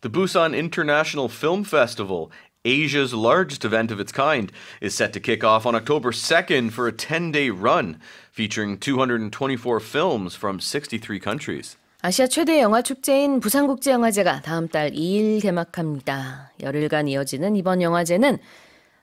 The Busan International Film Festival, Asia's largest event of its kind, is set to kick off on October 2nd for a 10 day run, featuring 224 films from 63 countries. 아시아 최대 영화 축제인 부산국제영화제가 다음 달 2일 개막합니다. 열흘간 이어지는 이번 영화제는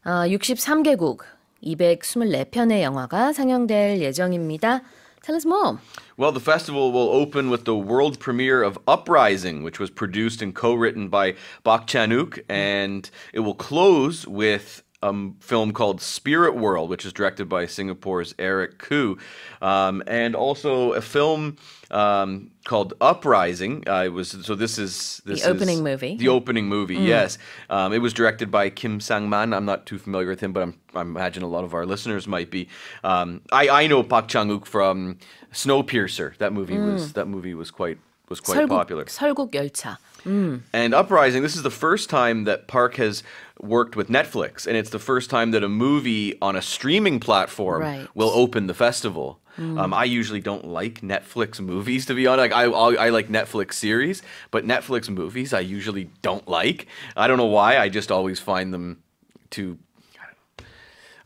63개국 224편의 영화가 상영될 예정입니다. Tell us more. Well, the festival will open with the world premiere of Uprising, which was produced and co written by Bak Chanuk, mm-hmm. and it will close with a um, film called Spirit World, which is directed by Singapore's Eric Koo, um, and also a film um, called Uprising. Uh, it was so this is this the opening is movie. The opening movie, mm. yes. Um, it was directed by Kim Sang Man. I'm not too familiar with him, but I'm, i imagine a lot of our listeners might be. Um, I I know Park Chang Wook from Snowpiercer. That movie mm. was that movie was quite was quite 설국, popular. 설국열차. Mm. And Uprising, this is the first time that Park has worked with Netflix, and it's the first time that a movie on a streaming platform right. will open the festival. Mm. Um, I usually don't like Netflix movies, to be honest. Like, I, I, I, like Netflix series, but Netflix movies I usually don't like. I don't know why. I just always find them too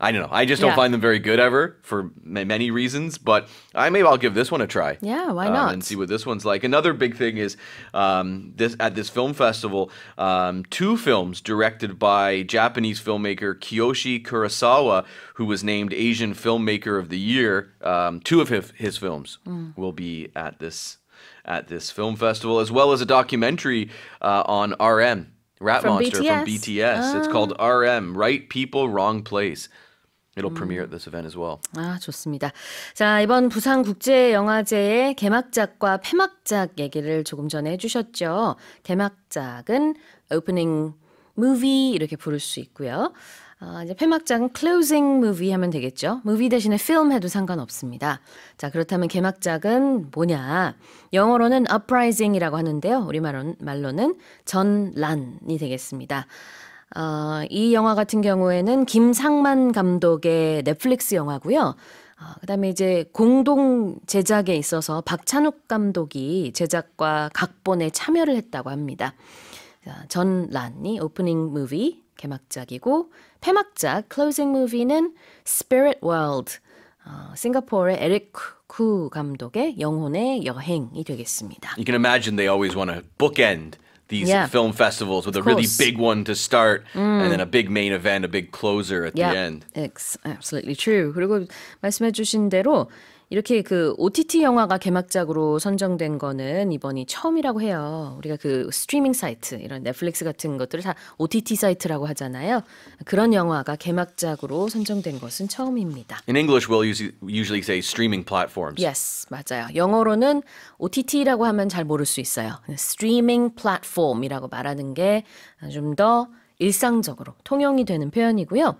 I don't know. I just don't yeah. find them very good ever for many reasons, but I maybe I'll give this one a try. Yeah, why um, not? Um, and see what this one's like. Another big thing is um, this at this film festival, um, two films directed by Japanese filmmaker Kiyoshi Kurosawa, who was named Asian Filmmaker of the Year. Um, two of his, his films mm. will be at this at this film festival, as well as a documentary uh, on RM. Rat from Monster BTS. from BTS. Uh. It's oh. called RM, Right People, Wrong Place. It'll 음. premiere at this event as well. 아 좋습니다. 자 이번 부산 국제 영화제의 개막작과 폐막작 얘기를 조금 전에 해주셨죠. 개막작은 opening movie 이렇게 부를 수 있고요. 아, 이제 폐막작은 closing movie 하면 되겠죠. movie 대신에 film 해도 상관없습니다. 자, 그렇다면 개막작은 뭐냐? 영어로는 uprising이라고 하는데요. 우리말로는 전란이 되겠습니다. 어, 이 영화 같은 경우에는 김상만 감독의 넷플릭스 영화고요. 어, 그다음에 이제 공동 제작에 있어서 박찬욱 감독이 제작과 각본에 참여를 했다고 합니다. 전 란이 오프닝 무비 개막작이고 폐막작 클로징 무비는 Spirit World 어, 싱가포르의 에릭 쿠 감독의 영혼의 여행이 되겠습니다. You can imagine they always want to bookend these yeah. film festivals with of a course. really big one to start mm. and then mm. a big main event, a big closer at yeah. the end. It's absolutely true. 그리고 말씀해 주신 대로 이렇게 그 OTT 영화가 개막작으로 선정된 거는 이번이 처음이라고 해요. 우리가 그 스트리밍 사이트 이런 넷플릭스 같은 것들을 다 OTT 사이트라고 하잖아요. 그런 영화가 개막작으로 선정된 것은 처음입니다. In English we'll usually say streaming platforms. Yes, 맞아요. 영어로는 OTT라고 하면 잘 모를 수 있어요. Streaming 스트리밍 플랫폼이라고 말하는 게 좀 더 일상적으로 통용이 되는 표현이고요.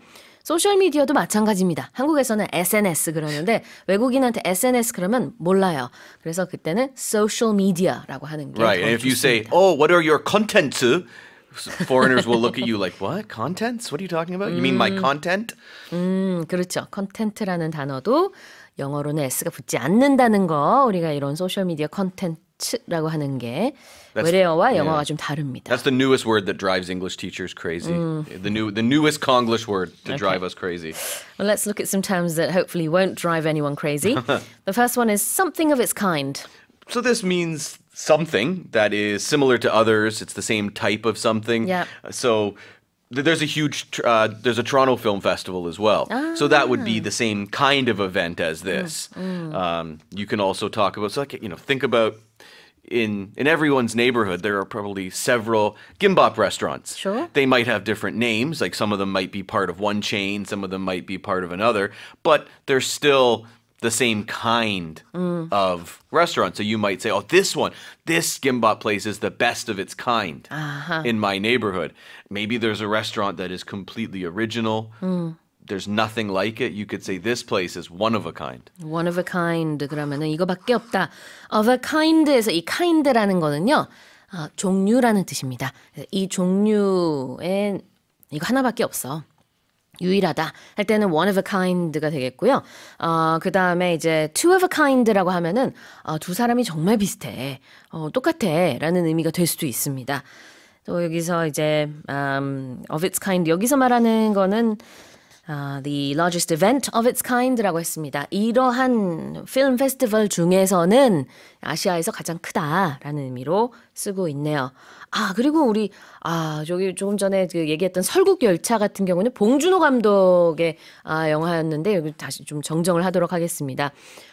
소셜미디어도 마찬가지입니다. 한국에서는 SNS 그러는데 외국인한테 SNS 그러면 몰라요. 그래서 그때는 social media라고 하는 게 Right. And if you say, "Oh, what are your contents?" foreigners will look at you like, "What? Contents? What are you talking about? You mean my content?" 음, 그렇죠. 컨텐트라는 단어도 영어로는 s가 붙지 않는다는 거 우리가 이런 소셜 미디어 컨텐츠 하는 게 That's, 외래어와 영어가 yeah. 좀 다릅니다. That's the newest word that drives English teachers crazy. Mm. The new the newest Konglish word to okay. drive us crazy. Well, let's look at some terms that hopefully won't drive anyone crazy. the first one is something of its kind. So this means something that is similar to others. It's the same type of something. Yeah. So there's a huge uh, there's a Toronto Film Festival as well, ah. so that would be ah. the same kind of event as mm, this. Mm, mm. Um, you can also talk about so like you know think about in in everyone's neighborhood there are probably several gimbap restaurants. Sure, they might have different names. Like some of them might be part of one chain, some of them might be part of another, but they're still the same kind mm. of restaurant. So you might say, oh, this one, this gimbap place is the best of its kind uh-huh. in my neighborhood. Maybe there's a restaurant that is completely original. Mm. There's nothing like it. You could say this place is one of a kind. One of a kind. 그러면 이거밖에 없다. Of a kind에서 이 kind라는 거는요. 종류라는 뜻입니다. 이 종류엔 이거 하나밖에 없어. 유일하다 할 때는 one of a kind가 되겠고요. 어, 그 다음에 이제 two of a kind라고 하면은 어, 두 사람이 정말 비슷해. 어, 똑같아. 라는 의미가 될 수도 있습니다. 또 여기서 이제 um, of its kind 여기서 말하는 거는 uh, the largest event of its kind라고 했습니다. 이러한 필름 페스티벌 중에서는 아시아에서 가장 크다라는 의미로 쓰고 있네요. 아 그리고 우리 아 저기 조금 전에 그 얘기했던 설국 열차 같은 경우는 봉준호 감독의 아, 영화였는데 여기 다시 좀 정정을 하도록 하겠습니다.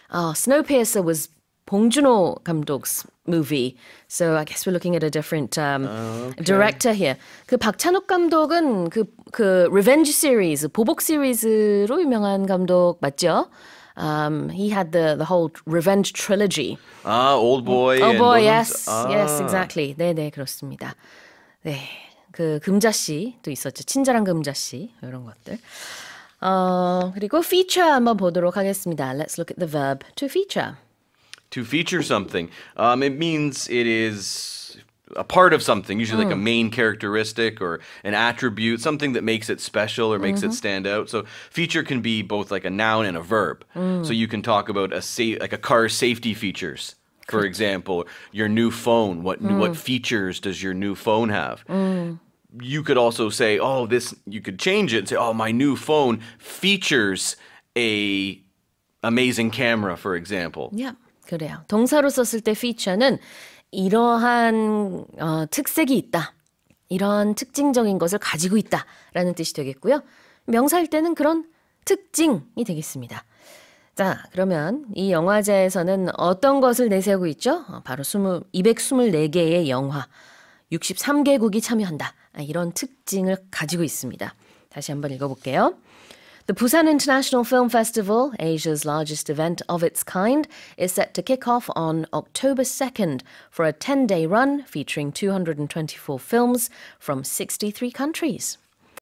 Uh, 어, Snow Piercer was Bongjoon-ho 감독's movie. So I guess we're looking at a different um, okay. director here. 그 박찬욱 감독은 그, 그 리벤지 시리즈, 보복 시리즈로 유명한 감독 맞죠? Um, he had the, the whole revenge trilogy. Ah, Old Boy. Oh Boy, yes, ah. yes, exactly. 네, 네, 그렇습니다. 네, 그 금자 씨도 있었죠. 친절한 금자 씨 이런 것들. 어, 그리고 feature 한번 보도록 하겠습니다. Let's look at the verb to feature. to feature something. Um, it means it is a part of something, usually mm. like a mm. main characteristic or an attribute, something that makes it special or makes mm-hmm. it stand out. So feature can be both like a noun and a verb. Mm. So you can talk about a sa- like a car's safety features. For example, your new phone. What mm. what features does your new phone have? Mm. You could also say, "Oh, this." You could change it and say, "Oh, my new phone features a amazing camera." For example, yeah 그래요. 동사로 썼을 때 feature는 이러한 어, 특색이 있다. 이런 특징적인 것을 가지고 있다. 라는 뜻이 되겠고요. 명사일 때는 그런 특징이 되겠습니다. 자, 그러면 이 영화제에서는 어떤 것을 내세우고 있죠? 어, 바로 20, 224개의 영화, 63개국이 참여한다. 아, 이런 특징을 가지고 있습니다. 다시 한번 읽어볼게요. The Busan International Film Festival, Asia's largest event of its kind, is set to kick off on October 2nd for a 10 day run featuring 224 films from 63 countries.